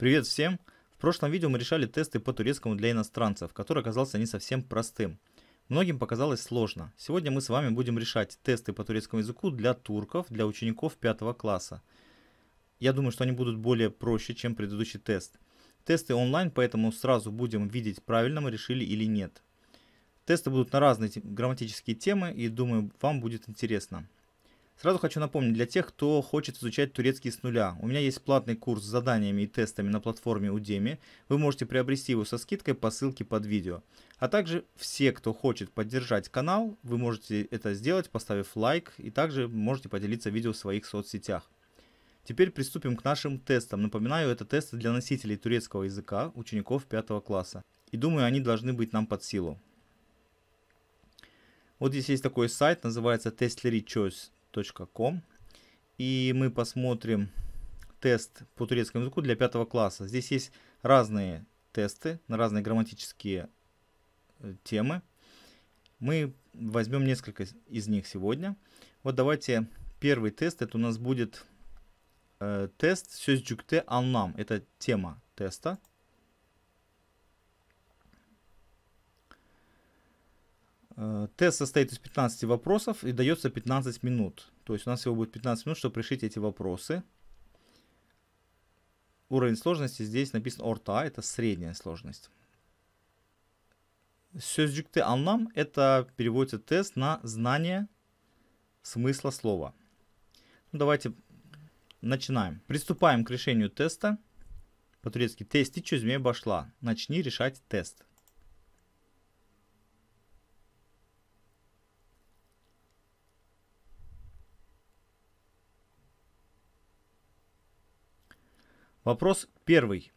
Привет всем! В прошлом видео мы решали тесты по турецкому для иностранцев, который оказался не совсем простым. Многим показалось сложно. Сегодня мы с вами будем решать тесты по турецкому языку для турков, для учеников 5 класса. Я думаю, что они будут более проще, чем предыдущий тест. Тесты онлайн, поэтому сразу будем видеть, правильно мы решили или нет. Тесты будут на разные грамматические темы и думаю, вам будет интересно. Сразу хочу напомнить для тех, кто хочет изучать турецкий с нуля. У меня есть платный курс с заданиями и тестами на платформе Udemy. Вы можете приобрести его со скидкой по ссылке под видео. А также все, кто хочет поддержать канал, вы можете это сделать, поставив лайк, и также можете поделиться видео в своих соцсетях. Теперь приступим к нашим тестам. Напоминаю, это тесты для носителей турецкого языка, учеников 5 класса. И думаю, они должны быть нам под силу. Вот здесь есть такой сайт, называется testleri.choice km.com. И мы посмотрим тест по турецкому языку для пятого класса. Здесь есть разные тесты на разные грамматические э, темы. Мы возьмем несколько из них сегодня. Вот давайте первый тест. Это у нас будет э, тест «Сözcükte anlam». Это тема теста. Э, тест состоит из 15 вопросов и дается 15 минут. То есть у нас всего будет 15 минут, чтобы решить эти вопросы. Уровень сложности здесь написан орта, это средняя сложность. Сözcükte anlam – это переводится тест на знание смысла слова. Ну, давайте начинаем. Приступаем к решению теста. По-турецки «Тести çözmeye başla». Начни решать тест. Вопрос первый.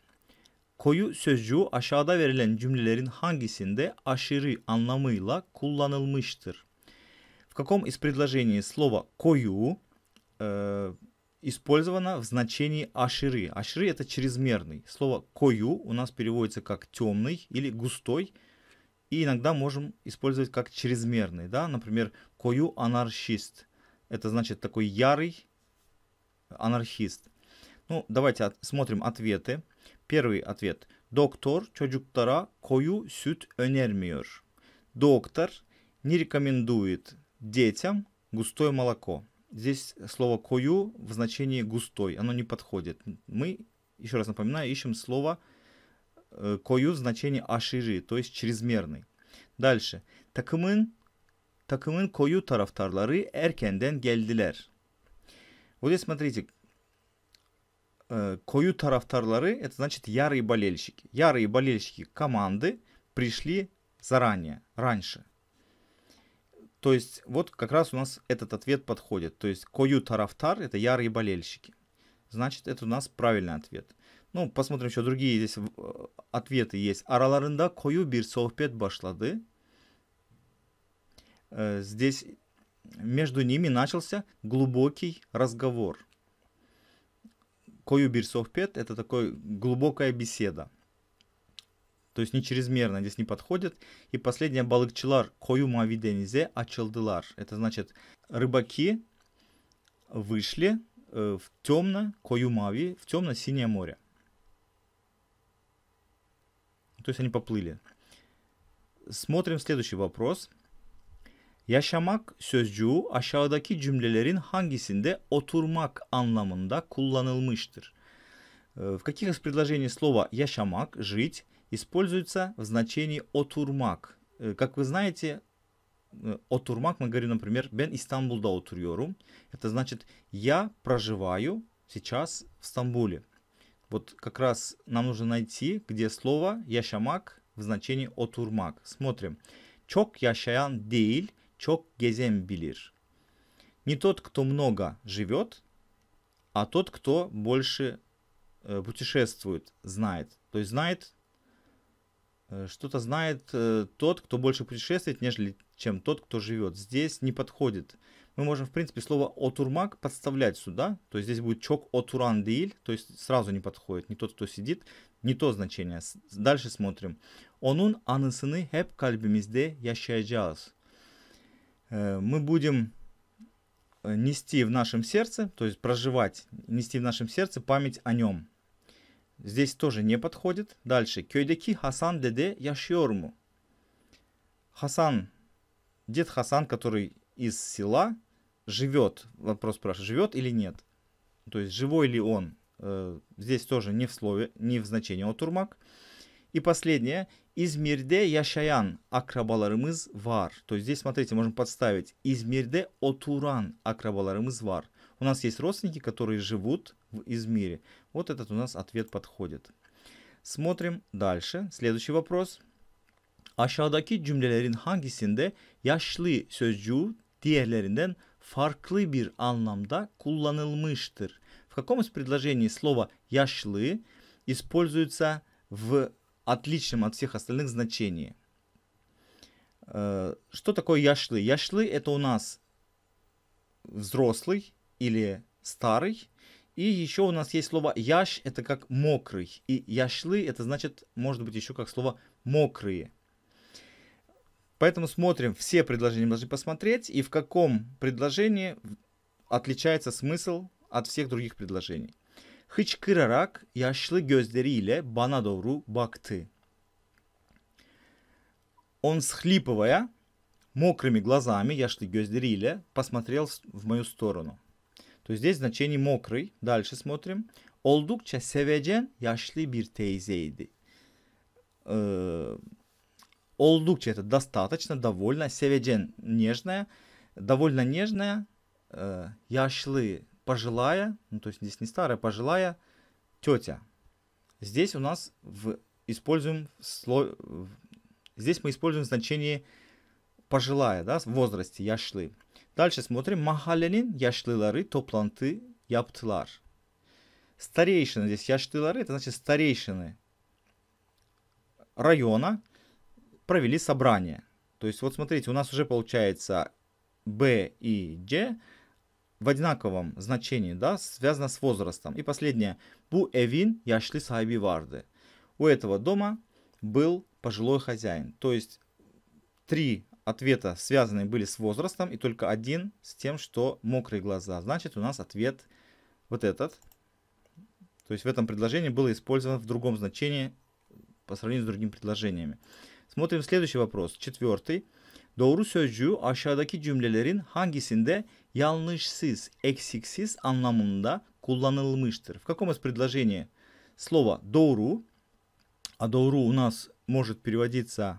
Koyu sözcüğü aşağıda verilen cümlelerin hangisinde aşırı anlamıyla kullanılmıştır? В каком из предложений слово «кою» э, использовано в значении «аширы»? «Аширы» — это чрезмерный. Слово «кою» у нас переводится как «темный» или «густой», и иногда можем использовать как чрезмерный. Да? Например, «кою анархист» — это значит такой ярый анархист. Ну, давайте от, смотрим ответы. Первый ответ. Доктор çocuklara кою süt önermiyor. Доктор не рекомендует детям густое молоко. Здесь слово «кою» в значении «густой», оно не подходит. Мы, еще раз напоминаю, ищем слово э, «кою» в значении ашири, то есть «чрезмерный». Дальше. Takımın, takımın кою тарафтарлары эркенден geldiler. Вот здесь смотрите, э, Кою тарaftarları, это значит ярые болельщики. Ярые болельщики команды пришли заранее, раньше. То есть вот как раз у нас этот ответ подходит. То есть Кою тарафтар это ярые болельщики. Значит, это у нас правильный ответ. Ну, посмотрим еще другие здесь э, ответы есть. Араларында кою бир совпет башлады. Э, здесь между ними начался глубокий разговор. Кою bir sohbet – это такой глубокая беседа. То есть не чрезмерно здесь не подходит. И последнее – балыкчылар кою мави denize açıldılar. Это значит, рыбаки вышли э, в темно, кою мави, в темно-синее море. То есть они поплыли. Смотрим следующий вопрос – Yaşamak sözcüğü aşağıdaki cümlelerin hangisinde oturmak anlamında kullanılmıştır? В каких из предложений слово «yaşamak», «жить» используется в значении "отурмак"? Э, как вы знаете, "отурмак" э, мы говорим, например, «ben İstanbul'da oturuyorum». Это значит «я проживаю сейчас в Стамбуле». Вот как раз нам нужно найти, где слово "яшамак" в значении "отурмак". Смотрим. Чок yaşayan değil – çok gezen bilir. Не тот, кто много живет, а тот, кто больше э, путешествует, знает. То есть знает, э, что-то знает э, тот, кто больше путешествует, нежели чем тот, кто живет. Здесь не подходит. Мы можем, в принципе, слово отурмак подставлять сюда. То есть здесь будет чок отуран дейль, то есть сразу не подходит. Не тот, кто сидит, не то значение. Дальше смотрим. Onun anısını hep kalbimizde yaşayacağız. Э, мы будем э, нести в нашем сердце, то есть проживать, нести в нашем сердце память о нем. Здесь тоже не подходит. Дальше. Кёйдеки Хасан деде яшьорму. Хасан, дед Хасан, который из села, живет, вопрос спрашивает, живет или нет. То есть живой ли он. Э, здесь тоже не в слове, не в значении отурмак. И последнее. İzmir'de yaşayan akrabalarımız var. То есть здесь, смотрите, можем подставить. İzmir'de отуран akrabalarımız var. У нас есть родственники, которые живут в Измире. Вот этот у нас ответ подходит. Смотрим дальше. Следующий вопрос. Aşağıdaki cümlelerin hangisinde yaşlı sözcüğü diğerlerinden farklı bir anlamda kullanılmıştır? В каком из предложений слово «яшлы» используется в отличным от всех остальных значений. Э, что такое яшлы? Яшлы это у нас взрослый или старый. И еще у нас есть слово яш, это как мокрый. И яшлы это значит, может быть, еще как слово мокрые. Поэтому смотрим, все предложения должны посмотреть, и в каком предложении отличается смысл от всех других предложений hıçkırarak yaşlı gözleriyle bana doğru baktı. Он схлипывая, мокрыми глазами, яшлы яшли gözleriyle, посмотрел в мою сторону. То есть здесь значение мокрый. Дальше смотрим. Олдукча sevecen яшлы bir teyzeydi. Ee, э, это достаточно, довольно. Sevecen нежная. Довольно нежная. яшлы. Э, пожилая, ну, то есть здесь не старая, пожилая тетя. Здесь у нас в, используем сло, здесь мы используем значение пожилая, да, в возрасте, Яшлы. Дальше смотрим. Mahallenin yaşlıları топланты, яптылар. Старейшины здесь yaşlıları, это значит старейшины района провели собрание. То есть вот смотрите, у нас уже получается Б и Д в одинаковом значении, да, связано с возрастом. И последнее. Бу эвин яшли сахаби варды. У этого дома был пожилой хозяин. То есть три ответа связаны были с возрастом и только один с тем, что мокрые глаза. Значит, у нас ответ вот этот. То есть в этом предложении было использовано в другом значении по сравнению с другими предложениями. Смотрим следующий вопрос, четвертый. Doğru sözcüğü aşağıdaki cümlelerin hangisinde yanlışsız, eksiksiz anlamında kullanılmıştır? В каком из предложений слово «doğru», а доуру у нас может переводиться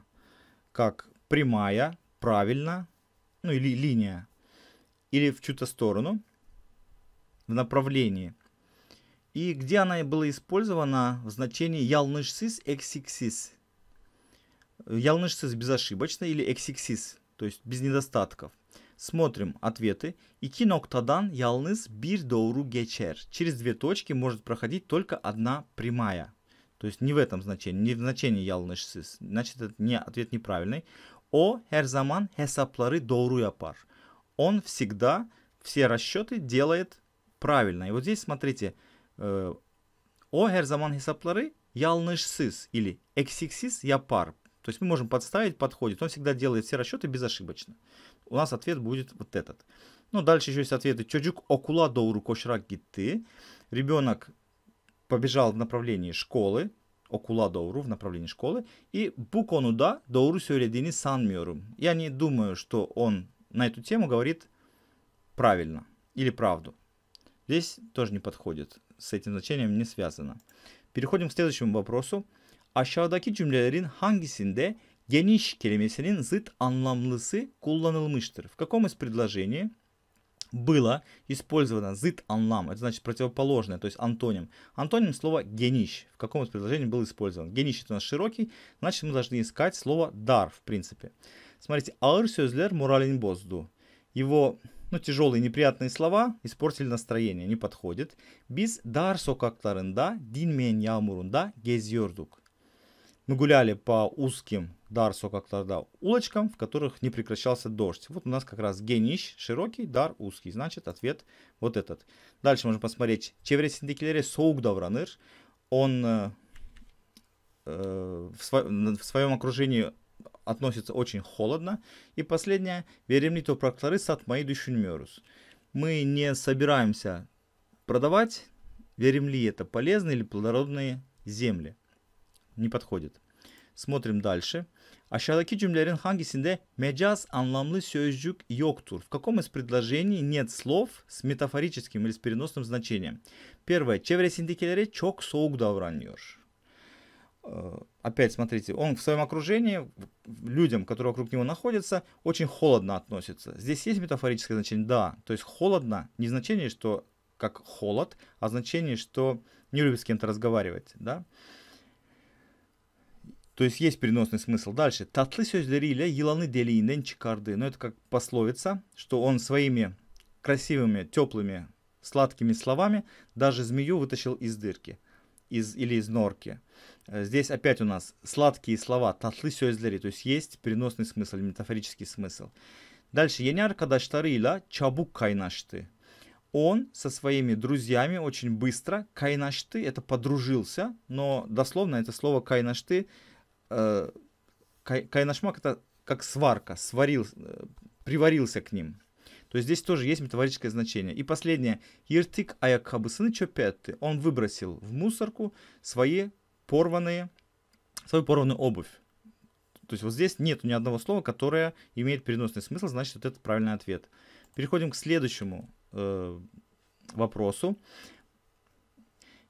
как «прямая», «правильно», ну или «линия», или в чью-то сторону, в направлении. И где она была использована в значении «ялнышсис», «эксиксис», Ялнышсыз безошибочно или эксиксис, то есть без недостатков. Смотрим ответы. Ики ноктадан ялныс бир доуру гечер. Через две точки может проходить только одна прямая. То есть не в этом значении, не в значении yanlışsız. Значит, это не, ответ неправильный. О her zaman доуру япар. Он всегда все расчеты делает правильно. И вот здесь смотрите. Э, о her zaman hesapları yanlışsız или эксиксис япар. То есть мы можем подставить, подходит. Он всегда делает все расчеты безошибочно. У нас ответ будет вот этот. Ну, дальше еще есть ответы. Чоджук окула доуру кошрак гиты. Ребенок побежал в направлении школы. Окула доуру в направлении школы. И букону да доуру сюредини санмиору. Я не думаю, что он на эту тему говорит правильно или правду. Здесь тоже не подходит. С этим значением не связано. Переходим к следующему вопросу aşağıdaki cümlelerin hangisinde geniş kelimesinin zıt anlamlısı kullanılmıştır? В каком из предложений было использовано зыт анлам, это значит противоположное, то есть антоним. Антоним слова гениш, в каком из предложений был использован. Гениш это у нас широкий, значит мы должны искать слово дар, в принципе. Смотрите, аэр сёзлер муралин бозду. Его ну, тяжелые неприятные слова испортили настроение, не подходит. Без дар сокактарында дин мен ямурунда, гезьордук мы ну, гуляли по узким Дарсу, как тогда, улочкам, в которых не прекращался дождь. Вот у нас как раз генищ широкий, дар узкий. Значит, ответ вот этот. Дальше можем посмотреть. Çevresindekileri soğuk davranır. Он э, э, в, сво в своем окружении относится очень холодно. И последнее. Verimli toprakları satmayı düşünmüyoruz. Мы не собираемся продавать. Verimli это полезные или плодородные земли не подходит. Смотрим дальше. Aşağıdaki cümlelerin hangisinde мecаз anlamlı sözcük yoktur? В каком из предложений нет слов с метафорическим или с переносным значением? Первое. Çevresindekilere çok soğuk davranıyor. Опять смотрите, он в своем окружении, людям, которые вокруг него находятся, очень холодно относится. Здесь есть метафорическое значение? Да. То есть холодно не значение, что как холод, а значение, что не любит с кем-то разговаривать. Да? То есть есть переносный смысл. Дальше. Tatlı еланы yılanı deliğinden çıkardı. Но это как пословица, что он своими красивыми, теплыми, сладкими словами даже змею вытащил из дырки из, или из норки. Э, здесь опять у нас сладкие слова, татлы сözleri, то есть есть переносный смысл, метафорический смысл. Дальше, yeni arkadaşlarıyla чабук кайнашты. Он со своими друзьями очень быстро, кайнашты, это подружился, но дословно это слово кайнашты э, кай, кайнашмак это как сварка, сварил, э, приварился к ним. То есть здесь тоже есть метафорическое значение. И последнее. Иртик Аякхабысыны Чопетты. Он выбросил в мусорку свои порванные, свою порванную обувь. То есть вот здесь нет ни одного слова, которое имеет переносный смысл, значит, вот это правильный ответ. Переходим к следующему э, вопросу.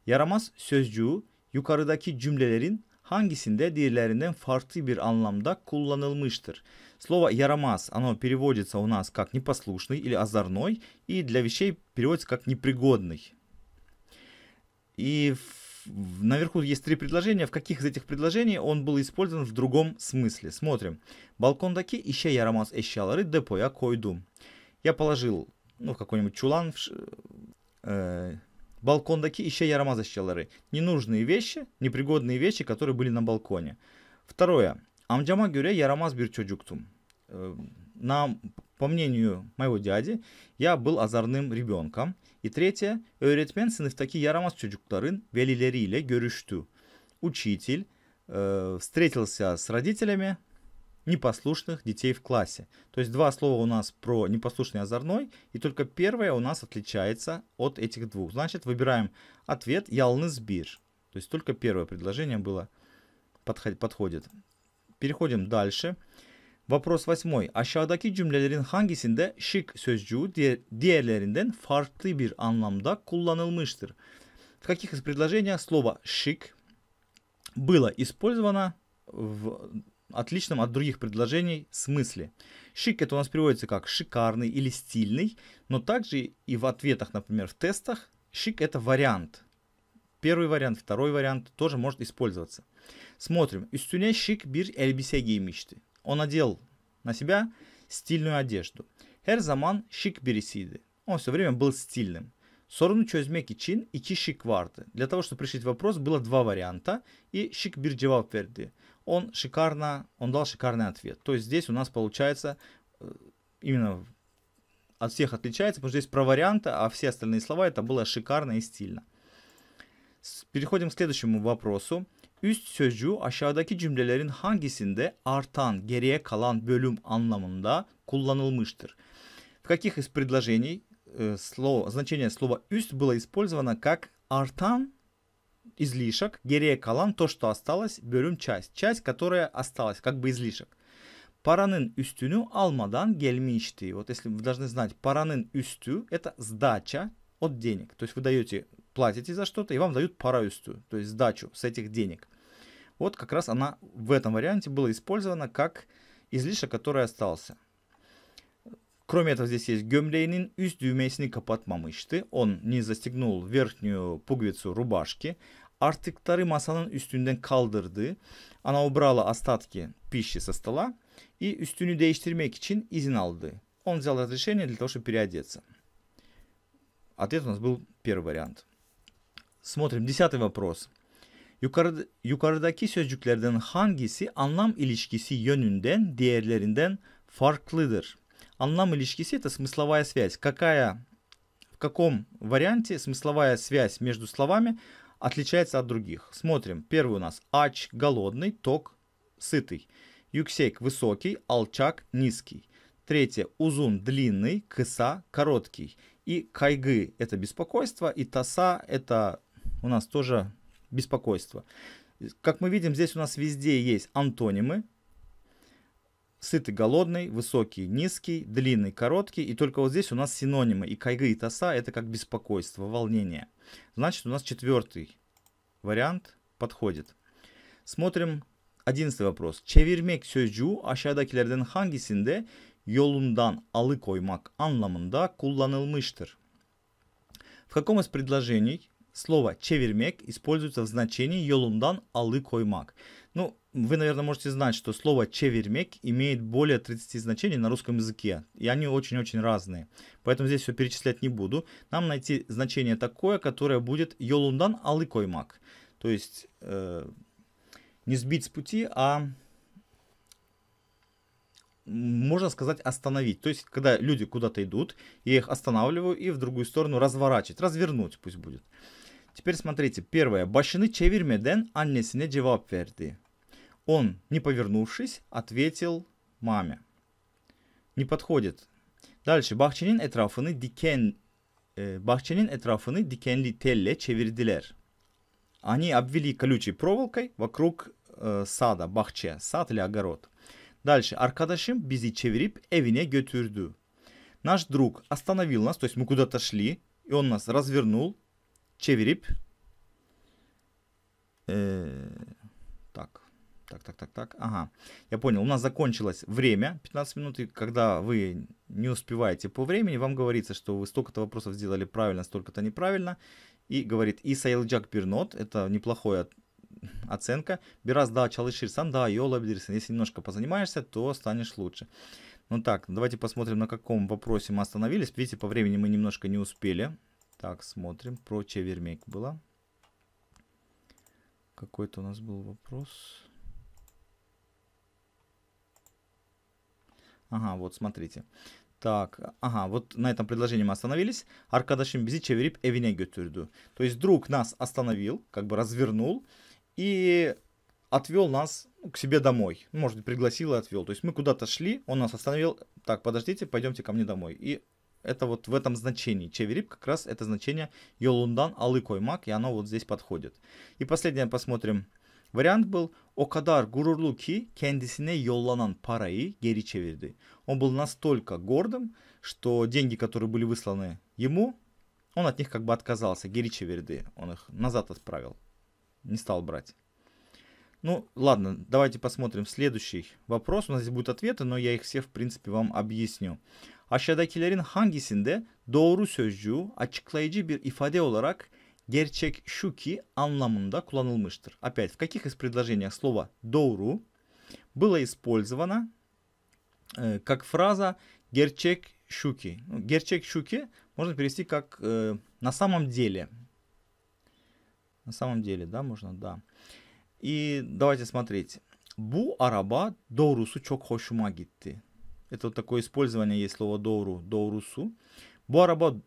Yaramaz sözcüğü yukarıdaki cümlelerin Hangisinde diğerlerinden farklı bir anlamda kullanılmıştır? Слово «яромаз» оно переводится у нас как «непослушный» или «озорной» и для вещей переводится как «непригодный». И наверху есть три предложения. В каких из этих предложений он был использован в другом смысле? Смотрим. Балкондаки, Балкондaki яромаз, yaramaz eşyaları depoya koydum. Я положил ну, в какой-нибудь чулан, в, э, балкондaki işe yaramaz eşyaları. Ненужные вещи, непригодные вещи, которые были на балконе. Второе. Amcama гюре yaramaz bir çocuktum. На, по мнению моего дяди, я был озорным ребенком. И третье, öğretmen такие yaramaz çocukların velileriyle görüştü. Учитель э, встретился с родителями, непослушных детей в классе. То есть два слова у нас про непослушный и озорной, и только первое у нас отличается от этих двух. Значит, выбираем ответ «ялнызбир». То есть только первое предложение было подходит. Переходим дальше. Вопрос восьмой. Aşağıdaki cümlelerin hangisinde şık sözcüğü diğerlerinden farklı bir anlamda kullanılmıştır? В каких из предложений слово «шик» было использовано в отличном от других предложений смысле. Шик это у нас переводится как шикарный или стильный, но также и в ответах, например, в тестах, шик это вариант. Первый вариант, второй вариант тоже может использоваться. Смотрим. Üstüne шик бир эльбисяги мечты Он одел на себя стильную одежду. Her zaman şık birisiydi. Он все время был стильным. сорну Sorunu чин и чи шик vardı. Для того, чтобы решить вопрос, было два варианта и шик бир cevap он шикарно, он дал шикарный ответ. То есть здесь у нас получается э, именно от всех отличается, потому что здесь про варианты, а все остальные слова это было шикарно и стильно. Переходим к следующему вопросу. Üst sözcüğü aşağıdaki cümlelerin hangisinde artan, geriye kalan bölüm anlamında kullanılmıştır? В каких из предложений э, слово, значение слова üst было использовано как artan излишек, Герея Калан, то, что осталось, берем часть. Часть, которая осталась, как бы излишек. Paranın üstünü алмадан гельминчты Вот если вы должны знать, paranın üstü – это сдача от денег. То есть вы даете, платите за что-то, и вам дают пара üstü, то есть сдачу с этих денег. Вот как раз она в этом варианте была использована как излишек, который остался. Кроме этого, здесь есть гемлейнин üst düğmesini kapatmamıştı. Он не застегнул верхнюю пуговицу рубашки. Artıkları masanın üstünden kaldırdı. Она убрала остатки пищи со стола и üstünü değiştirmek için izin aldı. Он взял разрешение для того, чтобы переодеться. Ответ у нас был первый вариант. Смотрим десятый вопрос. yukarıdaki sözcüklerden hangisi anlam ilişkisi yönünden diğerlerinden farklıdır? Anlam ilişkisi это смысловая связь. Какая, в каком варианте смысловая связь между словами отличается от других. Смотрим. Первый у нас ач – голодный, ток – сытый. Юксейк – высокий, алчак – низкий. Третье – узун – длинный, кыса – короткий. И кайгы – это беспокойство, и таса – это у нас тоже беспокойство. Как мы видим, здесь у нас везде есть антонимы сытый, голодный, высокий, низкий, длинный, короткий. И только вот здесь у нас синонимы. И кайгы, и таса – это как беспокойство, волнение. Значит, у нас четвертый вариант подходит. Смотрим одиннадцатый вопрос. Çevirmek sözcüğü aşağıdakilerden hangisinde yolundan alıkoymak anlamında kullanılmıştır? В каком из предложений слово «чевермек» используется в значении «йолундан алы коймак». Ну, вы, наверное, можете знать, что слово «чевермек» имеет более 30 значений на русском языке, и они очень-очень разные. Поэтому здесь все перечислять не буду. Нам найти значение такое, которое будет «йолундан алыкоймак», то есть э, не сбить с пути, а можно сказать, остановить. То есть, когда люди куда-то идут, я их останавливаю и в другую сторону разворачивать, развернуть пусть будет. Теперь смотрите, первое. Башины чевермеден аннесине cevap он, не повернувшись, ответил маме. Не подходит. Dальше bahçenin etrafını diken e, bahçenin etrafını dikenli telle çevirdiler. Они обвели колючей проволокой вокруг э, сада, бахче, сад или огород. Дальше. Аркадашим bizi çevirip Эвине götürdü. Наш друг остановил нас, то есть мы куда-то шли, и он нас развернул, çevirip э, так, так, так, так. Ага. Я понял. У нас закончилось время, 15 минут, и когда вы не успеваете по времени, вам говорится, что вы столько-то вопросов сделали правильно, столько-то неправильно. И говорит, и Сайлджак Бирнот, это неплохое оценка. Бирас да, çalışırsan да, iyi olabilirsin. Если немножко позанимаешься, то станешь лучше. Ну так, давайте посмотрим, на каком вопросе мы остановились. Видите, по времени мы немножко не успели. Так, смотрим. Про чевермейк было. Какой-то у нас был вопрос. Ага, вот смотрите. Так, ага вот на этом предложении мы остановились. Arkadaşım Бизи Чеверип evine götürdü. То есть друг нас остановил, как бы развернул и отвел нас ну, к себе домой. Ну, может пригласил и отвел. То есть мы куда-то шли, он нас остановил. Так, подождите, пойдемте ко мне домой. И это вот в этом значении. Чеверип как раз это значение Йолундан Мак и оно вот здесь подходит. И последнее посмотрим. Вариант был o kadar gururlu ki kendisine yollanan параи гери çevirdi. Он был настолько гордым, что деньги, которые были высланы ему, он от них как бы отказался, гери чеверды, он их назад отправил, не стал брать. Ну, ладно, давайте посмотрим следующий вопрос. У нас здесь будут ответы, но я их все, в принципе, вам объясню. Aşağıdakilerin hangisinde doğru sözcüğü açıklayıcı bir ifade olarak gerçek şu ki anlamında kullanılmıştır. Опять, в каких из предложений слово doğru было использовано э, как фраза gerçek şu ki? Ну, gerçek şu ki можно перевести как э, на самом деле. На самом деле, да, можно, да. И давайте смотреть. Бу араба доурусу чок хошума гитти. Это вот такое использование есть слова доуру, доурусу. Бу араба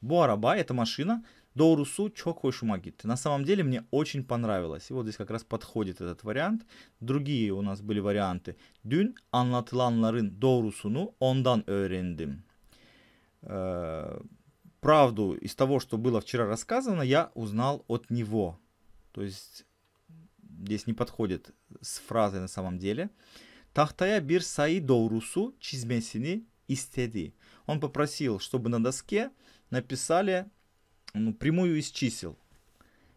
Бу араба, это машина До çok hoşuma gitti. На самом деле мне очень понравилось. И вот здесь как раз подходит этот вариант. Другие у нас были варианты. Dün anlatılanların doğrusunu ондан өрендим. Э, правду из того, что было вчера рассказано, я узнал от него. То есть здесь не подходит с фразой на самом деле. Тахтая бир саи доурусу чизмесини истеди. Он попросил, чтобы на доске э, написали ну, прямую из чисел.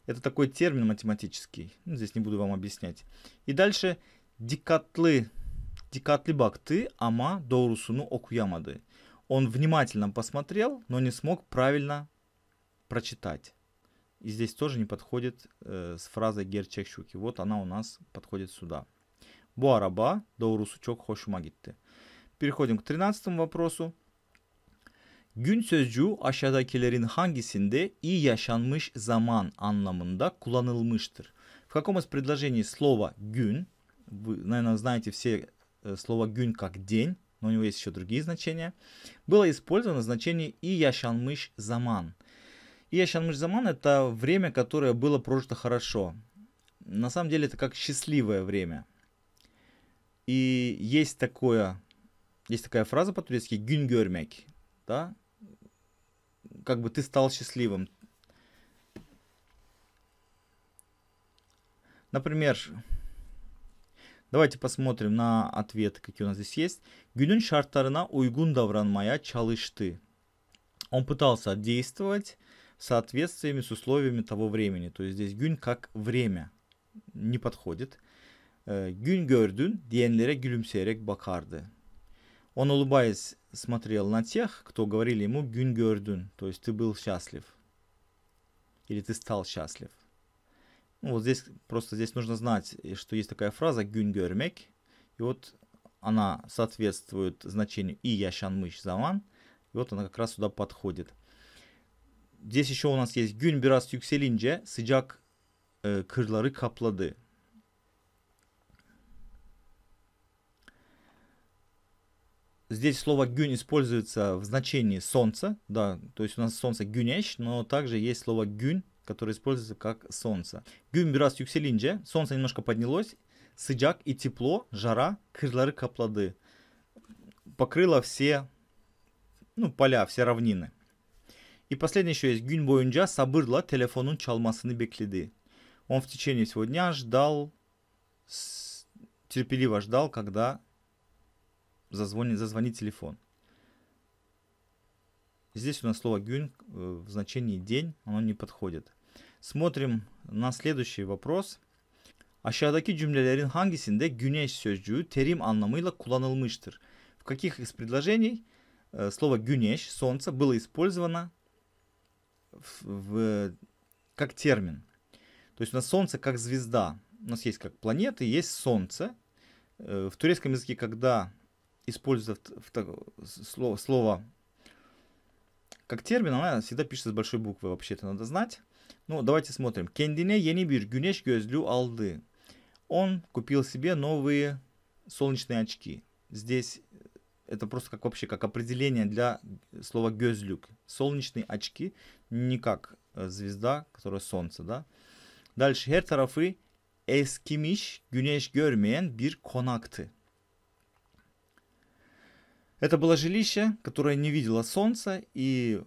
Это такой термин математический. Ну, здесь не буду вам объяснять. И дальше дикатлы. Дикатли бакты ама доурусуну окуямады. Он внимательно посмотрел, но не смог правильно прочитать. И здесь тоже не подходит э, с фразой герчекщуки. Вот она у нас подходит сюда. Буараба доурусучок хошумагитты. Переходим к тринадцатому вопросу. Gün sözcüğü aşağıdakilerin hangisinde iyi yaşanmış zaman anlamında kullanılmıştır? В каком из предложений слово «gün» вы, наверное, знаете все э, слово «gün» как «день», но у него есть еще другие значения, было использовано значение «и яшанмыш заман». «И яшанмыш заман» — это время, которое было прожито хорошо. На самом деле это как счастливое время. И есть такое, есть такая фраза по-турецки «gün görmek», да, как бы ты стал счастливым. Например, давайте посмотрим на ответы, какие у нас здесь есть. Günün şartlarına uygun davranmaya çalıştı. Он пытался действовать в соответствии с условиями того времени. То есть здесь gün как время не подходит. Gün gördün diyenlere gülümseyerek bakardı. Он, улыбаясь смотрел на тех, кто говорили ему «гюнгердун», то есть ты был счастлив или ты стал счастлив. Ну, вот здесь просто здесь нужно знать, что есть такая фраза «гюнгермек», и вот она соответствует значению «и яшанмыш заман», и вот она как раз сюда подходит. Здесь еще у нас есть «гюнбирас юкселинже» «сыджак э, кырлары каплады». Здесь слово гюнь используется в значении солнца, да, то есть у нас солнце гюнеш, но также есть слово гюнь, которое используется как солнце. Гюнь бирас юкселинже, солнце немножко поднялось, сыджак и тепло, жара, кырлары каплады. Покрыло все ну, поля, все равнины. И последнее еще есть гюнь боюнджа сабырла телефону чалмасыны беклиды. Он в течение всего дня ждал, терпеливо ждал, когда зазвонит, зазвонит телефон. Здесь у нас слово гюн э, в значении день, оно не подходит. Смотрим на следующий вопрос. Aşağıdaki cümlelerin hangisinde güneş sözcüğü terim anlamıyla kullanılmıştır? В каких из предложений э, слово «гюнеш» – «солнце» было использовано в, в, как термин? То есть у нас солнце как звезда. У нас есть как планеты, есть солнце. Э, в турецком языке, когда используя слово, слово как термин, она всегда пишется с большой буквы, вообще то надо знать. Ну, давайте смотрим. Кендине енибир güneş gözlü алды. Он купил себе новые солнечные очки. Здесь э, это просто как вообще как определение для слова gözlük. Солнечные очки, не как э, звезда, которая солнце, да. Дальше her tarafı eskimiş güneş görmeyen bir konaktı. Это было жилище, которое не видело солнца, и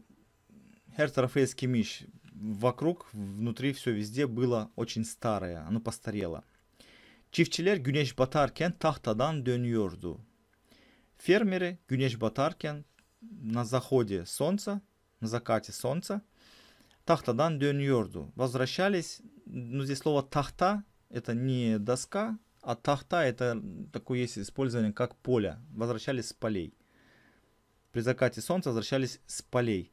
Хертерофейский мищ вокруг, внутри, все везде было очень старое, оно постарело. Çiftçiler güneş batarken tahtadan dönüyordu. Фермеры güneş batarken на заходе солнца, на закате солнца, тахтадан дönüyordu. Возвращались, ну здесь слово тахта, это не доска, а тахта это такое есть использование как поле. Возвращались с полей при закате солнца возвращались с полей.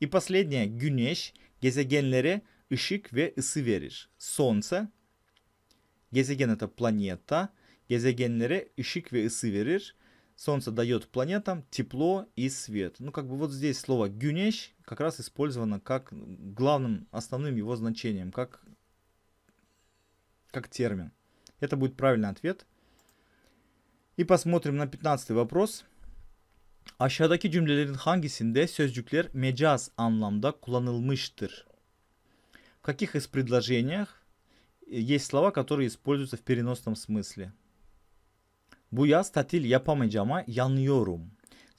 И последнее. Güneş, гезегенлере ışık ве ısı verir. Солнце, гезеген это планета, гезегенлере ışık ве ısı verir. Солнце дает планетам тепло и свет. Ну, как бы вот здесь слово «гюнеш» как раз использовано как главным, основным его значением, как, как термин. Это будет правильный ответ. И посмотрим на 15 вопрос. Aşağıdaki cümlelerin hangisinde sözcükler mecaz anlamda kullanılmıştır? В каких из предложений есть слова, которые используются в переносном смысле? Bu yaz tatil yapamayacağıma yanıyorum.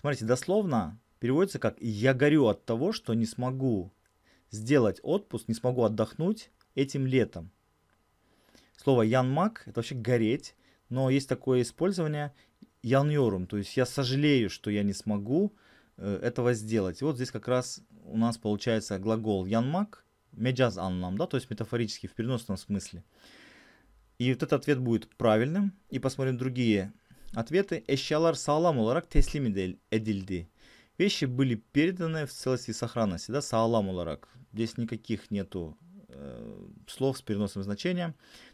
Смотрите, дословно переводится как «я горю от того, что не смогу сделать отпуск, не смогу отдохнуть этим летом» слово янмак – это вообще гореть, но есть такое использование янюрум, то есть я сожалею, что я не смогу э, этого сделать. вот здесь как раз у нас получается глагол янмак, меджаз аннам, да, то есть метафорически в переносном смысле. И вот этот ответ будет правильным. И посмотрим другие ответы. Эщалар саалам оларак теслим эдилди. Вещи были переданы в целости и сохранности, да, саалам оларак. Здесь никаких нету e, с переносным значением.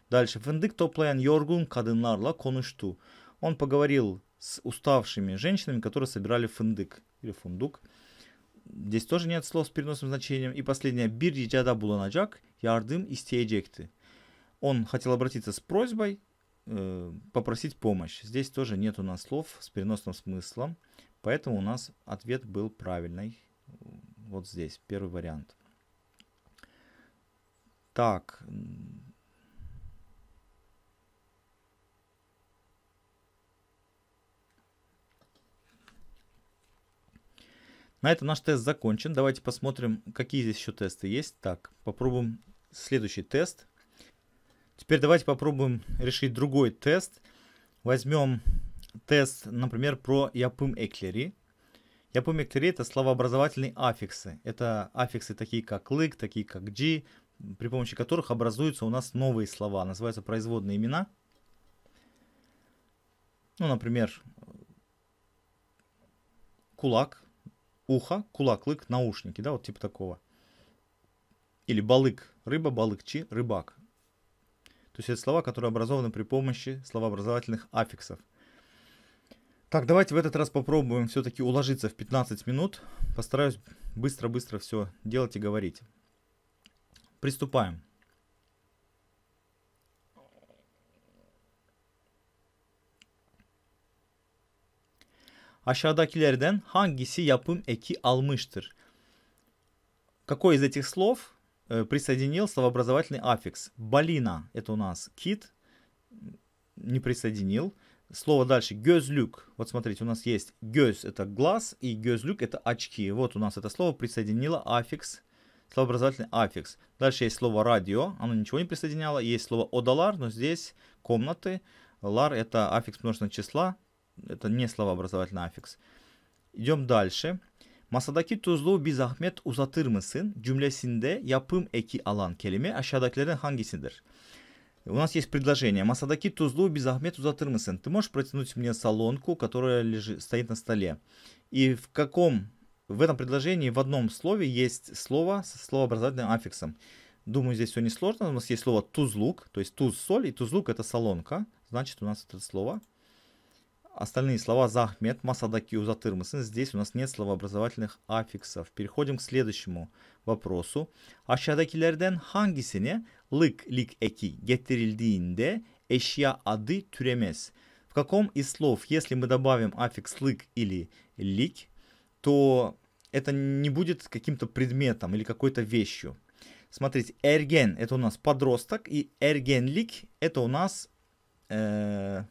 Дальше. Fındık toplayan Йоргун kadınlarla конушту. Он поговорил с уставшими женщинами, которые собирали фундук или фундук. Здесь тоже нет слов с переносным значением. И последнее. Bir ricada ярдым yardım isteyecekti. Он хотел обратиться с просьбой, э, попросить помощь. Здесь тоже нет у нас слов с переносным смыслом, поэтому у нас ответ был правильный. Вот здесь, первый вариант. Так. На этом наш тест закончен. Давайте посмотрим, какие здесь еще тесты есть. Так, попробуем следующий тест. Теперь давайте попробуем решить другой тест. Возьмем тест, например, про япым эклери. Япым эклери это словообразовательные аффиксы. Это аффиксы такие как лык, такие как джи, при помощи которых образуются у нас новые слова, называются производные имена. Ну, например, кулак, ухо, кулак, лык, наушники, да, вот типа такого. Или балык, рыба, балыкчи, рыбак. То есть это слова, которые образованы при помощи словообразовательных аффиксов. Так, давайте в этот раз попробуем все-таки уложиться в 15 минут. Постараюсь быстро-быстро все делать и говорить. Приступаем. Aşağıdakilerden hangisi yapım eki almıştır? Какой из этих слов э, присоединил словообразовательный аффикс? Балина – это у нас кит, не присоединил. Слово дальше гёзлюк. Вот смотрите, у нас есть гёз – это глаз, и гёзлюк – это очки. Вот у нас это слово присоединило аффикс словообразовательный аффикс. Дальше есть слово радио, оно ничего не присоединяло. Есть слово одолар, но здесь комнаты. Лар это аффикс множественного числа, это не словообразовательный аффикс. Идем дальше. Masadaki tuzluğu bir zahmet uzatır mısın cümlesinde япым эки alan келеме aşağıdakilerden hangisidir? У нас есть предложение. Масадаки тузлу без Ахмед узатырмысын. Ты можешь протянуть мне солонку, которая лежит, стоит на столе? И в каком в этом предложении в одном слове есть слово со словообразовательным аффиксом. Думаю, здесь все несложно. У нас есть слово тузлук, то есть туз соль, и тузлук это солонка. Значит, у нас это слово. Остальные слова захмет, масадаки, узатырмысын. Здесь у нас нет словообразовательных аффиксов. Переходим к следующему вопросу. Aşağıdakilerden hangisine lık lik eki getirildiğinde eşya adı türemez? В каком из слов, если мы добавим аффикс лык или лик, то это не будет каким-то предметом или какой-то вещью. Смотрите, эрген это у нас подросток, и эргенлик это у нас э,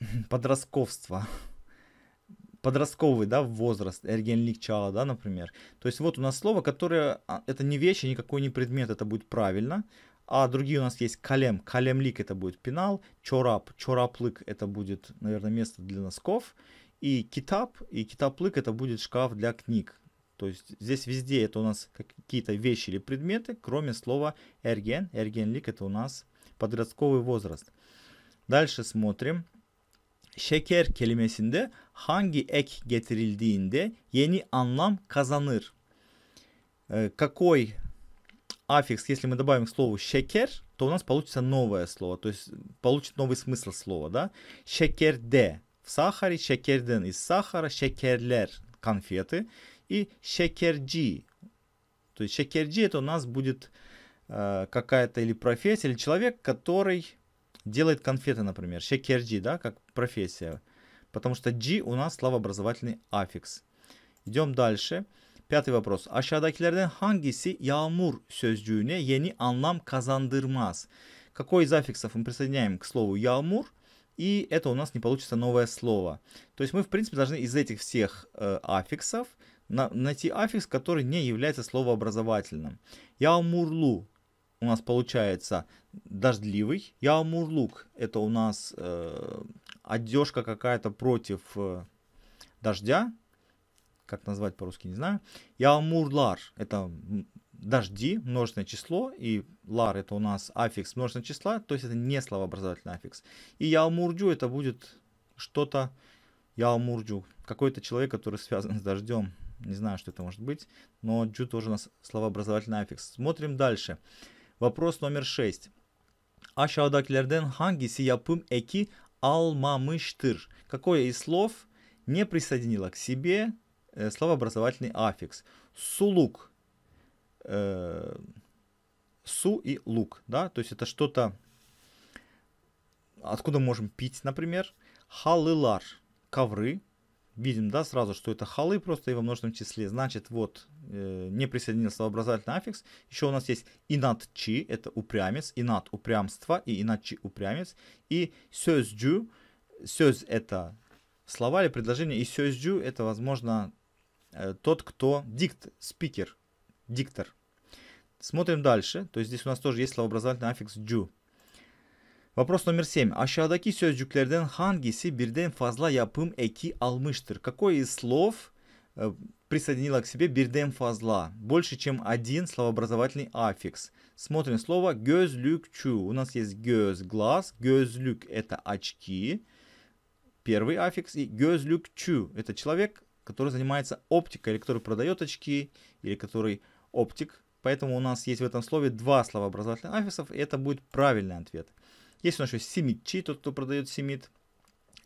подростковство. Подростковый, да, возраст, эргенлик чала, да, например. То есть вот у нас слово, которое, а, это не вещь, никакой не предмет, это будет правильно. А другие у нас есть калем. Калемлик это будет пенал. Чорап. Чораплык это будет, наверное, место для носков и китап, и китаплык это будет шкаф для книг. То есть здесь везде это у нас какие-то вещи или предметы, кроме слова эрген. Эргенлик это у нас подростковый возраст. Дальше смотрим. Şeker kelimesinde hangi ek getirildiğinde yeni anlam kazanır. Какой аффикс, если мы добавим к слову шекер, то у нас получится новое слово, то есть получит новый смысл слова, да? Шекер де. В сахаре şekerden из сахара şekerler конфеты и шекерджи. То есть шекерджи это у нас будет э, какая-то или профессия, или человек, который делает конфеты, например. Шекерджи, да, как профессия. Потому что G у нас словообразовательный аффикс. Идем дальше. Пятый вопрос. Aşağıdakilerden hangisi yağmur sözcüğüne yeni anlam kazandırmaz? Какой из аффиксов мы присоединяем к слову «ямур»? и это у нас не получится новое слово. То есть мы, в принципе, должны из этих всех э, аффиксов на, найти аффикс, который не является словообразовательным. Яумурлу у нас получается дождливый. Яумурлук это у нас э, одежка какая-то против э, дождя. Как назвать по-русски, не знаю. Яумурлар это дожди, множественное число, и лар это у нас аффикс множественного числа, то есть это не словообразовательный аффикс. И яумурджу это будет что-то, яумурджу, какой-то человек, который связан с дождем, не знаю, что это может быть, но джу тоже у нас словообразовательный аффикс. Смотрим дальше. Вопрос номер 6. Aşağıdakilerden hangisi yapım eki almamıştır? Какое из слов не присоединило к себе э, словообразовательный аффикс? Сулук Э, су и лук, да, то есть это что-то, откуда мы можем пить, например, халылар, ковры, видим, да, сразу, что это халы просто и во множественном числе, значит, вот, э, не присоединился образовательный аффикс, еще у нас есть инатчи, это упрямец, инат упрямство и инатчи упрямец, и сёздю, сёз это слова или предложение и сёздю это, возможно, э, тот, кто дикт, спикер, диктор. Смотрим дальше. То есть здесь у нас тоже есть словообразовательный аффикс ju. Вопрос номер 7. Aşağıdaki sözcüklerden hangisi birden fazla yapım eki almıştır? Какое из слов э, присоединило к себе birden fazla? Больше, чем один словообразовательный аффикс. Смотрим слово gözlükçü. У нас есть göz, глаз. Gözlük – это очки. Первый аффикс. И gözlükçü – это человек, который занимается оптикой, или который продает очки, или который оптик, поэтому у нас есть в этом слове два словообразовательных аффиксов, и это будет правильный ответ. Есть у нас еще симитчи, тот, кто продает симит,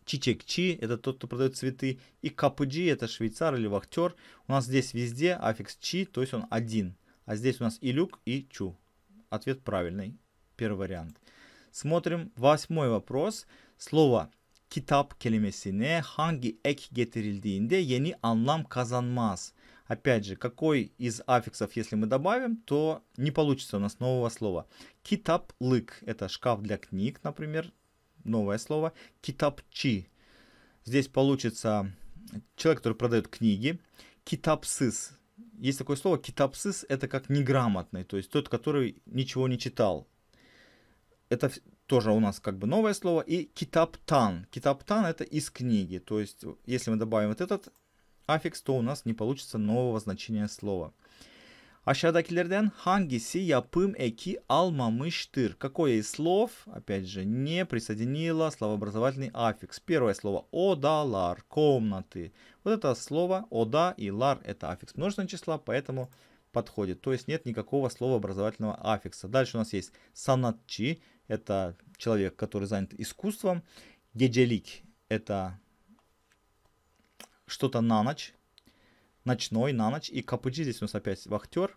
чичекчи, это тот, кто продает цветы, и капуджи, это швейцар или вахтер. У нас здесь везде аффикс чи, то есть он один, а здесь у нас и люк, и чу. Ответ правильный, первый вариант. Смотрим восьмой вопрос. Слово Китап Келемесине Ханги Эк getirildiğinde yeni Анлам Казанмаз Опять же, какой из аффиксов, если мы добавим, то не получится у нас нового слова. Китап лык – это шкаф для книг, например, новое слово. Китап чи – Здесь получится человек, который продает книги. Китап Китапсис. Есть такое слово Китап китапсис, это как неграмотный, то есть тот, который ничего не читал. Это тоже у нас как бы новое слово. И китаптан. Китаптан это из книги. То есть, если мы добавим вот этот affiks, то у нас не получится нового значения слова. Aşağıdakilerden hangisi yapım eki almamıştır? Какое из слов, опять же, не присоединило словообразовательный аффикс? Первое слово «одалар», «комнаты». Вот это слово «ода» и «лар» — это аффикс множественного числа, поэтому подходит. То есть нет никакого словообразовательного аффикса. Дальше у нас есть «санатчи» — это человек, который занят искусством. «Геджелик» — это что-то на ночь. Ночной, на ночь. И капуджи здесь у нас опять вахтер.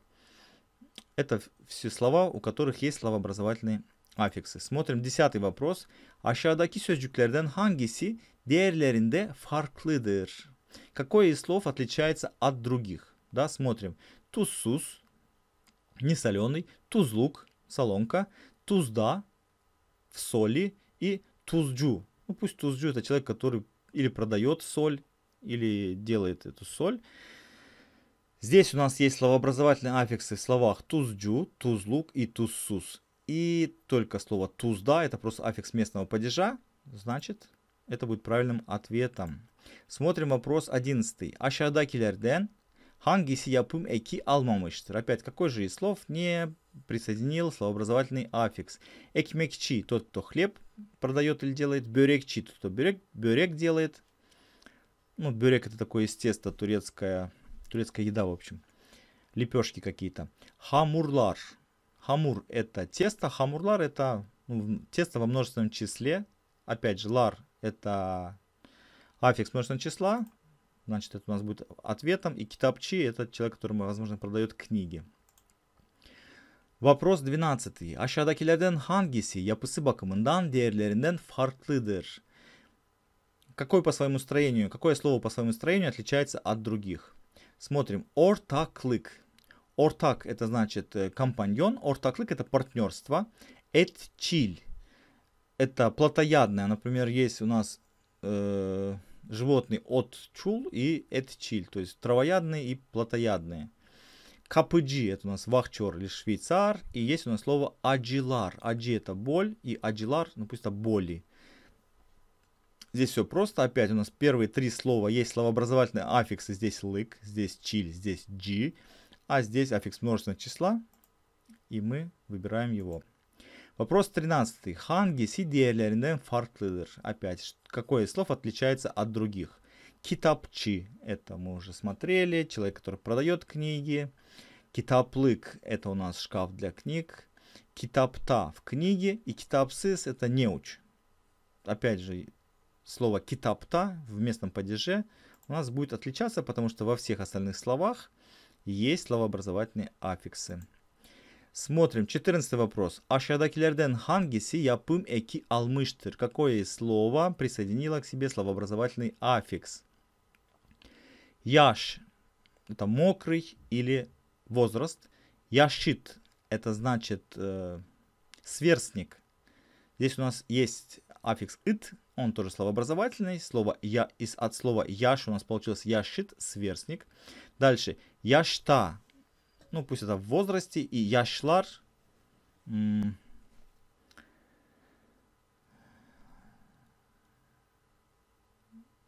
Это все слова, у которых есть словообразовательные аффиксы. Смотрим десятый вопрос. Aşağıdaki sözcüklerden hangisi diğerlerinde farklıdır? Какое из слов отличается от других? Да, смотрим. Тузсус, несоленый, тузлук, солонка, тузда, в соли и тузджу. Ну пусть тузджу это человек, который или продает соль, или делает эту соль. Здесь у нас есть словообразовательные аффиксы в словах тузджу, тузлук и тузсус. И только слово тузда, это просто аффикс местного падежа, значит, это будет правильным ответом. Смотрим вопрос 11. Aşağıdakilerden ханги yapım эки almamıştır? Опять, какой же из слов не присоединил словообразовательный аффикс? Экмекчи, тот, кто хлеб продает или делает. Бюрекчи, тот, кто бюрек, бюрек делает. Ну, бюрек это такое, естественно, турецкая, турецкая еда, в общем. Лепешки какие-то. Хамурлар. Хамур это тесто, хамурлар это ну, тесто во множественном числе. Опять же, лар это аффикс множественного числа. Значит, это у нас будет ответом. И китапчи это человек, который, возможно, продает книги. Вопрос 12. Aşağıdakilerden hangisi yapısı bakımından diğerlerinden farklıdır? какой по своему строению, какое слово по своему строению отличается от других. Смотрим. Ортаклык. Ортак – это значит э, компаньон, ортаклык – это партнерство. Этчиль – это плотоядное. Например, есть у нас э, животные отчул и этчиль, то есть травоядные и плотоядные. Капыджи – это у нас вахчер или швейцар. И есть у нас слово аджилар. Аджи – это боль, и аджилар, ну пусть это боли. Здесь все просто. Опять у нас первые три слова есть словообразовательные аффиксы. Здесь лык, здесь чиль, здесь g. А здесь аффикс множественного числа. И мы выбираем его. Вопрос 13. Ханги сидиелеринен фартлыдыр. Опять, какое из слов отличается от других? Китапчи. Это мы уже смотрели. Человек, который продает книги. Китаплык. Это у нас шкаф для книг. Китапта в книге. И китапсис. Это неуч. Опять же, слово китапта в местном падеже у нас будет отличаться, потому что во всех остальных словах есть словообразовательные аффиксы. Смотрим. 14 вопрос. Aşağıdakilerden hangisi япым эки almıştır? Какое слово присоединило к себе словообразовательный аффикс? Яш – это мокрый или возраст. Ящит это значит э, сверстник. Здесь у нас есть аффикс «ит», он тоже словообразовательный. Слово «я» из, от слова «яш» у нас получилось «ящит», «сверстник». Дальше «яшта», ну пусть это в возрасте, и «яшлар»,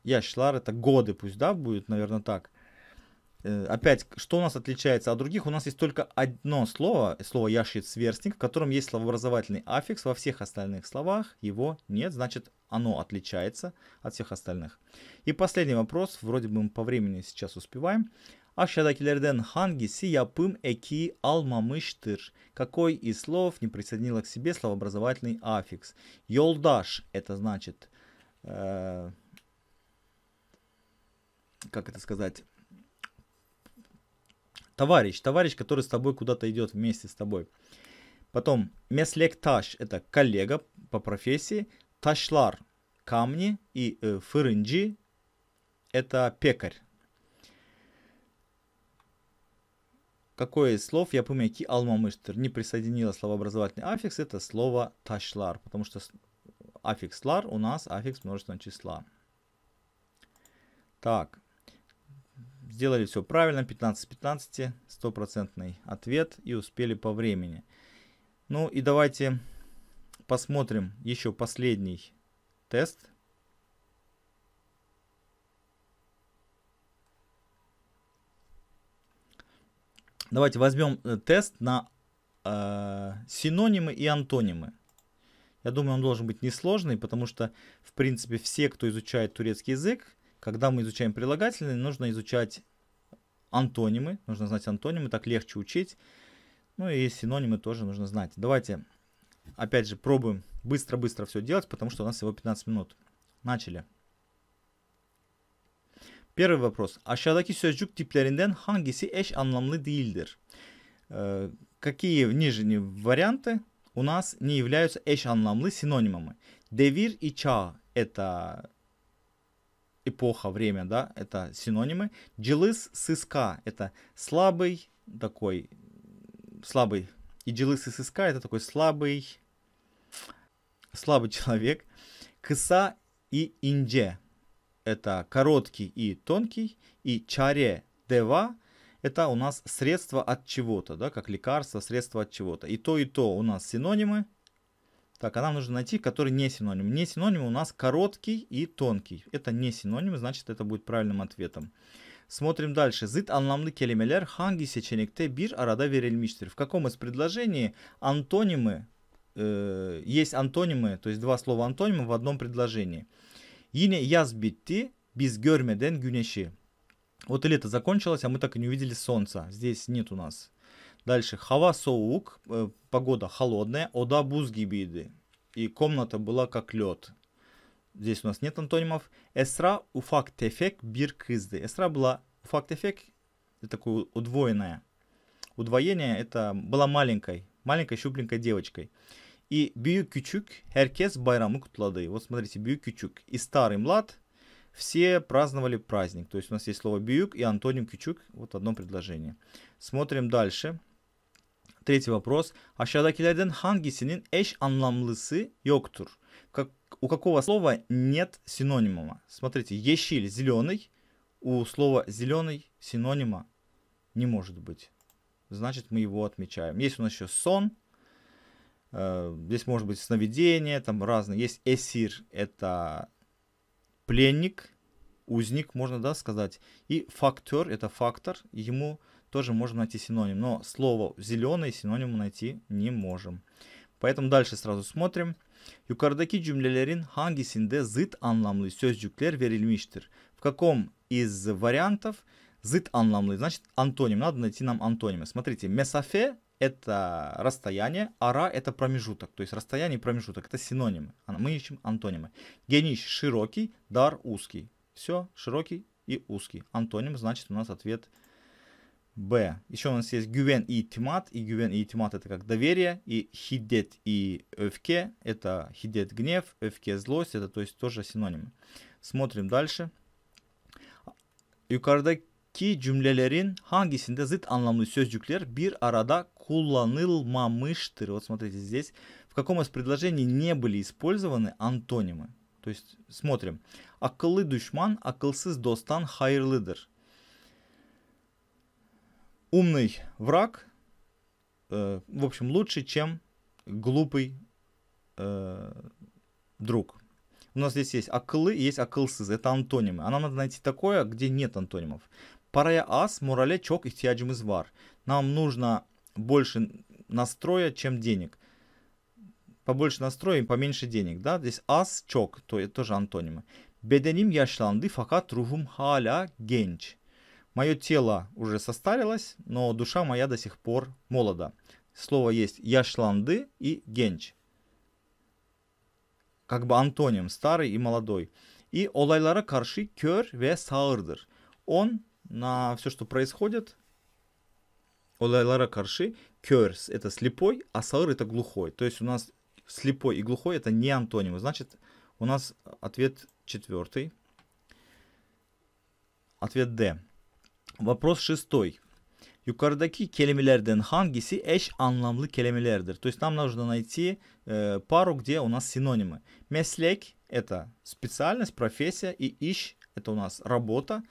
Яшлар это годы, пусть, да, будет, наверное, так. Э, опять, что у нас отличается от других? У нас есть только одно слово, э, слово яшит сверстник», в котором есть словообразовательный аффикс, во всех остальных словах его нет, значит, оно отличается от всех остальных. И последний вопрос, вроде бы мы по времени сейчас успеваем. ханги си япым эки almamıştır? Какой из слов не присоединила к себе словообразовательный аффикс? Йолдаш, это значит, э, как это сказать, товарищ, товарищ, который с тобой куда-то идет вместе с тобой. Потом, меслек таш это коллега по профессии, ташлар – камни и э, фырынджи – это пекарь. Какое из слов я помню, ки алмамыштер не присоединила словообразовательный аффикс, это слово ташлар, потому что аффикс лар у нас аффикс множественного числа. Так, сделали все правильно, 15 15, стопроцентный ответ и успели по времени. Ну и давайте посмотрим еще последний тест. Давайте возьмем э, тест на э, синонимы и антонимы. Я думаю, он должен быть несложный, потому что, в принципе, все, кто изучает турецкий язык, когда мы изучаем прилагательные, нужно изучать антонимы. Нужно знать антонимы, так легче учить. Ну и синонимы тоже нужно знать. Давайте, опять же, пробуем быстро-быстро все делать, потому что у нас всего 15 минут. Начали. Первый вопрос. Aşağıdaki sözcük tiplerinden hangisi eş anlamlı değildir? Э, какие нижние варианты у нас не являются эш анламлы, синонимами? Девир и ча – это эпоха, время, да, это синонимы. Джилыс сыска – это слабый такой, слабый. И джилыс и сыска – это такой слабый, слабый человек. Кыса и инде – это короткий и тонкий. И чаре дева – это у нас средство от чего-то, да, как лекарство, средство от чего-то. И то, и то у нас синонимы – так, а нам нужно найти, который не синоним. Не синоним у нас короткий и тонкий. Это не синоним, значит это будет правильным ответом. Смотрим дальше. Зыт anlamlı kelimeler hangi seçenekte бир арада verilmiştir? В каком из предложений антонимы, э, есть антонимы, то есть два слова антонима в одном предложении. Yine yaz без biz görmeden güneşi. Вот и лето закончилось, а мы так и не увидели солнца. Здесь нет у нас Дальше. Хава соук, э, погода холодная, ода бузгибиды. И комната была как лед. Здесь у нас нет антонимов. Эсра уфак тефек бир кызды. Эсра была уфак тефек, это такое удвоенное. Удвоение это была маленькой, маленькой щупленькой девочкой. И бию кючук, херкес байрамы кутлады. Вот смотрите, бию кючук. И старый млад, все праздновали праздник. То есть у нас есть слово биюк и антоним кючук. Вот одно предложение. Смотрим дальше. Третий вопрос. Aşağıdakilerden hangisinin eş anlamlısı yoktur? Как, у какого слова нет синонима? Смотрите, ешиль зеленый, у слова зеленый синонима не может быть. Значит, мы его отмечаем. Есть у нас еще сон. Э, здесь может быть сновидение, там разные. Есть эсир, это пленник, узник, можно да, сказать. И фактор, это фактор, ему тоже можем найти синоним. Но слово зеленый синониму найти не можем. Поэтому дальше сразу смотрим. Yukarıdaki cümlelerin hangisinde zıt anlamlı sözcükler verilmiştir? В каком из вариантов zıt анламлы? значит антоним. Надо найти нам антонимы. Смотрите, mesafe это расстояние, ара это промежуток, то есть расстояние и промежуток это синонимы. Мы ищем антонимы. Гениш широкий, дар узкий. Все, широкий и узкий. Антоним значит у нас ответ Б. Еще у нас есть гювен и тимат. И гювен и тимат это как доверие. И хидет и эвке это хидет гнев, эвке злость. Это то есть тоже синонимы. Смотрим дальше. Yukarıdaki ханги hangisinde zıt anlamlı бир арада куланыл мамыштыр. Вот смотрите здесь. В каком из предложений не были использованы антонимы? То есть смотрим. Akıllı düşman, akılsız dosttan hayırlıdır умный враг, э, в общем, лучше, чем глупый э, друг. У нас здесь есть акылы и есть акылсыз. Это антонимы. А нам надо найти такое, где нет антонимов. Парая ас, мурале, чок, и ихтияджим извар. Нам нужно больше настроя, чем денег. Побольше настроя и поменьше денег. Да? Здесь ас, чок, то это тоже антонимы. Bedenim яшланды, факат рухум халя генч. Мое тело уже состарилось, но душа моя до сих пор молода. Слово есть яшланды и генч. Как бы антоним старый и молодой. И "олайлара карши kör ve sağırdır. Он на все, что происходит, "олайлара карши kör – это слепой, а sağır – это глухой. То есть у нас слепой и глухой – это не антоним. Значит, у нас ответ четвертый. Ответ D. Вопрос шестой. Yukarıdaki kelimelerden hangisi eş anlamlı kelimelerdir? То есть нам нужно найти э, пару, где у нас синонимы. Meslek – это специальность, профессия, и ищ это у нас работа.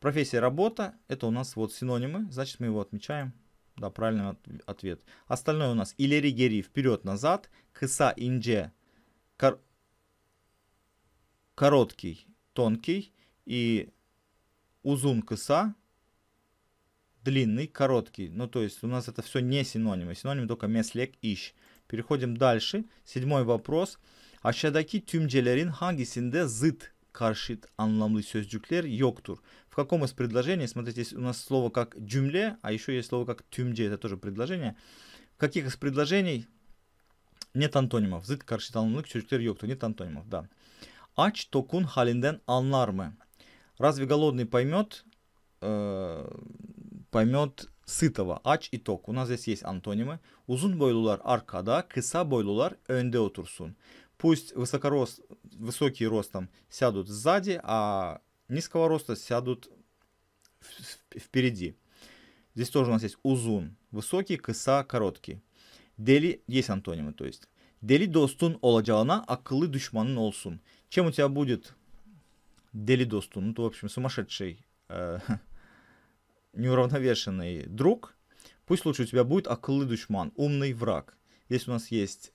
Профессия работа – это у нас вот синонимы, значит мы его отмечаем. Да, правильный ответ. Остальное у нас илери-гери – вперед-назад, kısa ince – кор... короткий, тонкий, и узун кыса длинный, короткий. Ну, то есть у нас это все не синонимы. синоним только меслек ищ. Переходим дальше. Седьмой вопрос. Aşağıdaki tümcelerin hangisinde zıt karşıt anlamlı sözcükler йоктур. В каком из предложений, смотрите, здесь у нас слово как cümle, а еще есть слово как tümce, это тоже предложение. В каких из предложений нет антонимов? Zıt karşıt anlamlı sözcükler йоктур, Нет антонимов, да. Aç tokun halinden anlar mı? Разве голодный поймет, э, поймет payment Sıtava, aç, у нас здесь есть антонимы. узун бойлулар arkada, kısa boylular önde otursun. Пусть высокорост высокие ростом сядут сзади, а низкого роста сядут впереди. Здесь тоже у нас есть узун, высокий, кыса, короткий. Дели, есть антонимы, то есть. Дели достун оладжалана, а кылы düşmanın олсун Чем у тебя будет дели достун? Ну, то, в общем, сумасшедший э, неуравновешенный друг, пусть лучше у тебя будет акылы душман, умный враг. Здесь у нас есть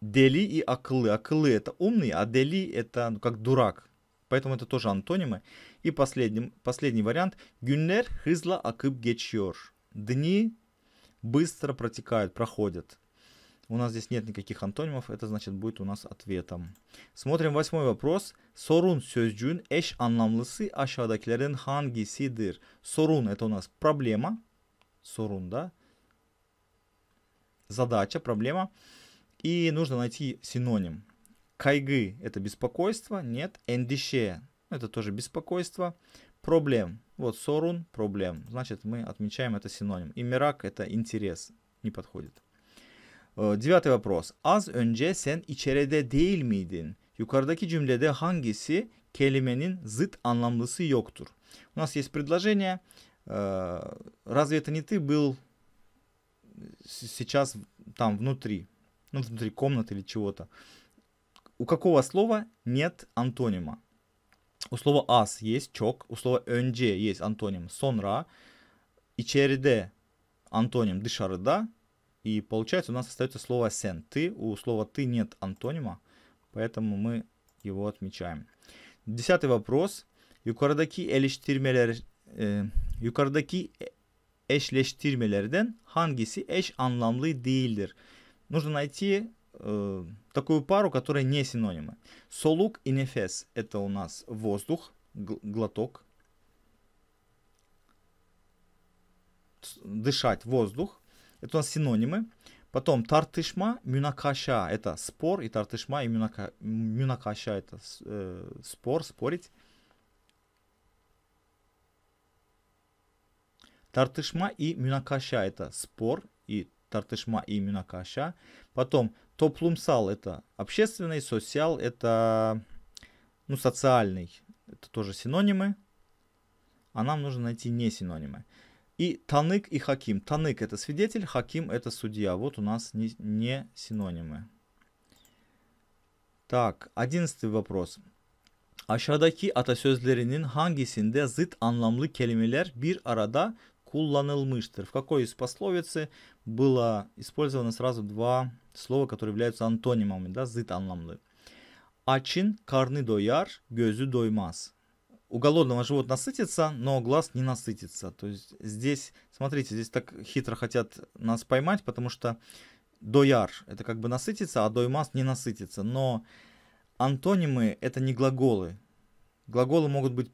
дели и акылы. Акылы это умный, а дели это ну, как дурак. Поэтому это тоже антонимы. И последний, последний вариант. Гюннер хызла акыб гечьор. Дни быстро протекают, проходят. У нас здесь нет никаких антонимов, это значит будет у нас ответом. Смотрим восьмой вопрос. Сорун Sorun эш eş anlamlısı ханги hangisidir? Сорун это у нас проблема. сорун, да. Задача, проблема. И нужно найти синоним. Кайгы это беспокойство. Нет. Эндише это тоже беспокойство. Проблем. Вот сорун, проблем. Значит, мы отмечаем это синоним. И мирак это интерес. Не подходит. Девятый вопрос. Az önce sen içeride değil miydin? Yukarıdaki cümlede hangisi kelimenin zıt anlamlısı yoktur? У нас есть предложение. Э, Разве это не ты был сейчас там внутри? Ну, внутри комнаты или чего-то. У какого слова нет антонима? У слова аз есть чок, у слова önce есть антоним sonra, içeride антоним dışarıda, и получается у нас остается слово sen. Ты, у слова ты нет антонима, поэтому мы его отмечаем. Десятый вопрос. Yukarıdaki eleştirmeler e, yukarıdaki eşleştirmelerden hangisi eş anlamlı değildir? Нужно найти э, такую пару, которая не синонимы. Солук и нефес – это у нас воздух, глоток, дышать воздух. Это у нас синонимы. Потом тартышма, мюнакаша – это спор, и тартышма, и мюнака, мюнакаша – это э, спор, спорить. Тартышма и мюнакаша – это спор, и тартышма и мюнакаша. Потом топлумсал – это общественный, социал – это ну, социальный. Это тоже синонимы. А нам нужно найти не синонимы. И танык и хаким. Танык это свидетель, хаким это судья. Вот у нас не, не синонимы. Так, одиннадцатый вопрос. Aşağıdaki atasözlerinin hangisinde zıt anlamlı kelimeler bir arada kullanılmıştır? В какой из пословицы было использовано сразу два слова, которые являются антонимами, да, zıt anlamlı? Açın karnı doyar, gözü doymaz у голодного живот насытится, но глаз не насытится. То есть здесь, смотрите, здесь так хитро хотят нас поймать, потому что дояр – это как бы насытится, а доймас – не насытится. Но антонимы – это не глаголы. Глаголы могут быть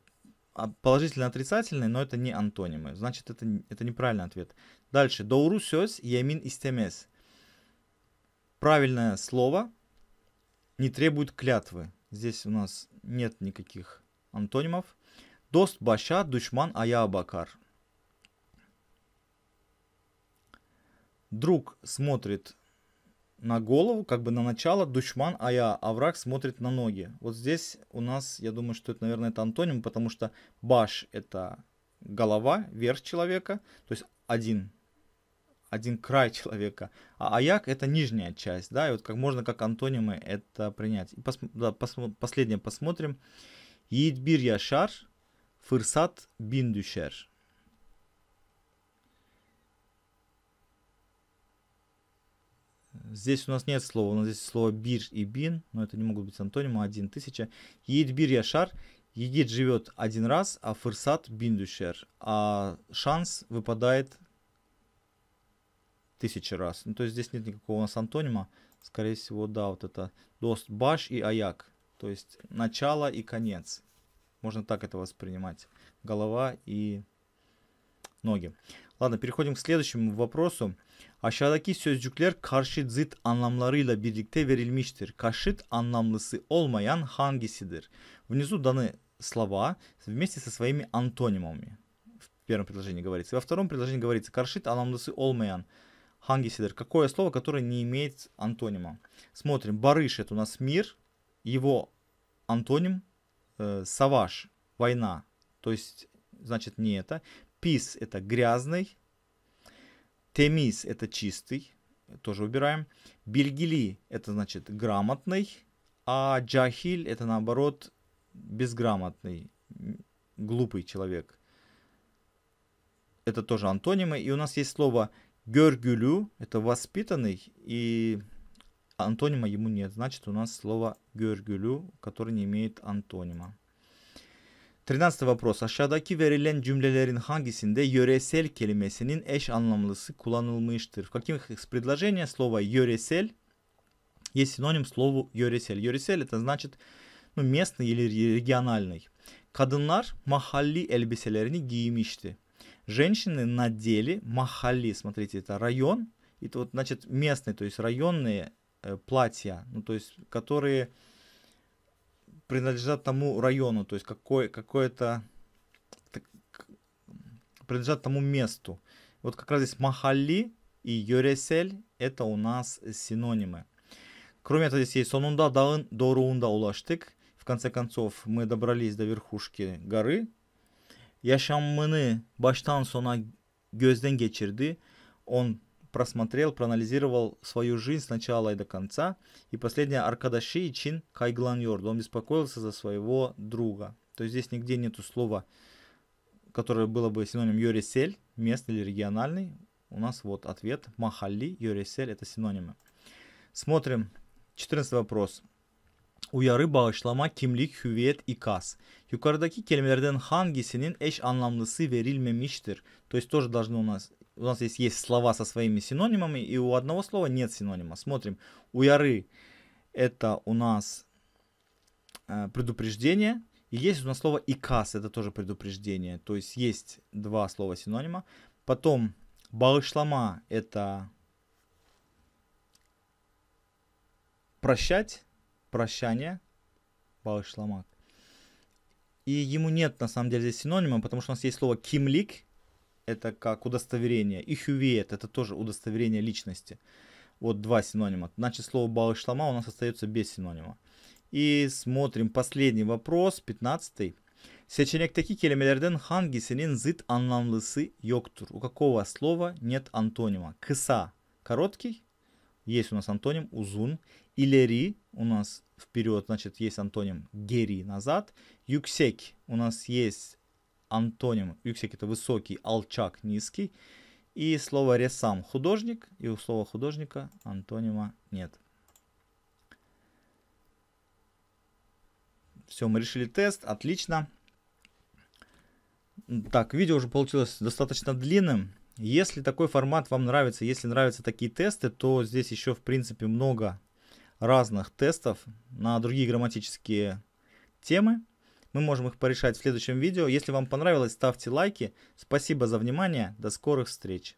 а, положительно-отрицательные, но это не антонимы. Значит, это, это неправильный ответ. Дальше. Доуру сёс ямин истемес. Правильное слово не требует клятвы. Здесь у нас нет никаких Антонимов. Дост баша düşman ая bakar. Друг смотрит на голову, как бы на начало, душман, ая я, а враг смотрит на ноги. Вот здесь у нас, я думаю, что это, наверное, это антоним, потому что баш – это голова, верх человека, то есть один, один край человека, а аяк – это нижняя часть, да, и вот как можно как антонимы это принять. И пос, да, пос, последнее посмотрим. Yiğit bir yaşar, fırsat bin düşer. Здесь у нас нет слова, у нас здесь слово бир и бин, но это не могут быть антонимы, а один тысяча. Егид бир яшар, едит живет один раз, а фырсат биндушер, а шанс выпадает тысяча раз. Ну, то есть здесь нет никакого у нас антонима, скорее всего, да, вот это дост баш и аяк. То есть начало и конец. Можно так это воспринимать. Голова и ноги. Ладно, переходим к следующему вопросу. Aşağıdaki sözcükler karşıt zıt anlamlarıyla birlikte verilmiştir. Karşıt anlamlısı olmayan hangisidir? Внизу даны слова вместе со своими антонимами. В первом предложении говорится. Во втором предложении говорится karşıt anlamlısı olmayan hangisidir? Какое слово, которое не имеет антонима? Смотрим. Барыш это у нас мир его антоним э, саваж, война. То есть, значит, не это. Пис – это грязный. Темис – это чистый. Тоже убираем. Бельгили – это, значит, грамотный. А джахиль – это, наоборот, безграмотный, глупый человек. Это тоже антонимы. И у нас есть слово гергюлю – это воспитанный. И антонима ему нет. Значит, у нас слово görgülü, который не имеет антонима. 13 вопрос. Aşağıdaki verilen cümlelerin hangisinde yöresel kelimesinin eş anlamlısı kullanılmıştır? В каких предложениях слово «йоресел» есть синоним слову «йоресель». «Йоресель» это значит ну, местный или региональный. Kadınlar mahalli elbiselerini giymişti. Женщины надели махали, смотрите, это район, Это тут, значит, местный, то есть районные Э, платья, ну, то есть, которые принадлежат тому району, то есть, какой, какое-то, принадлежат тому месту. Вот как раз здесь Махали и Йоресель – это у нас синонимы. Кроме этого, здесь есть Сонунда Даын Дорунда Улаштык. В конце концов, мы добрались до верхушки горы. Яшаммыны баштан сона gözden geçirdi. Он просмотрел, проанализировал свою жизнь с начала и до конца. И последнее, Аркадаши Чин Кайгланьорд, он беспокоился за своего друга. То есть здесь нигде нету слова, которое было бы синоним Йорисель, местный или региональный. У нас вот ответ Махали, Йорисель – это синонимы. Смотрим 14 вопрос. У яры Uyarı Кимлик kimlik, и ikaz. Yukarıdaki kelimelerden hangisinin eş anlamlısı verilmemiştir? То есть тоже должны у нас... У нас есть есть слова со своими синонимами, и у одного слова нет синонима. Смотрим. У яры это у нас э, предупреждение. И есть у нас слово икас, это тоже предупреждение. То есть есть два слова синонима. Потом балышлама это прощать, прощание, bağışlamak. И ему нет на самом деле здесь синонима, потому что у нас есть слово кимлик, это как удостоверение, и хювеет, это тоже удостоверение личности. Вот два синонима. Значит, слово Балышлама у нас остается без синонима. И смотрим последний вопрос, 15. Seçenekteki ханги синин zıt anlamlısı йоктур. У какого слова нет антонима? Кыса – короткий, есть у нас антоним – узун. Илери у нас вперед, значит, есть антоним гери назад. Юксек у нас есть антоним. Юксек это высокий, алчак низкий. И слово ресам художник. И у слова художника антонима нет. Все, мы решили тест. Отлично. Так, видео уже получилось достаточно длинным. Если такой формат вам нравится, если нравятся такие тесты, то здесь еще, в принципе, много разных тестов на другие грамматические темы. Мы можем их порешать в следующем видео. Если вам понравилось, ставьте лайки. Спасибо за внимание. До скорых встреч.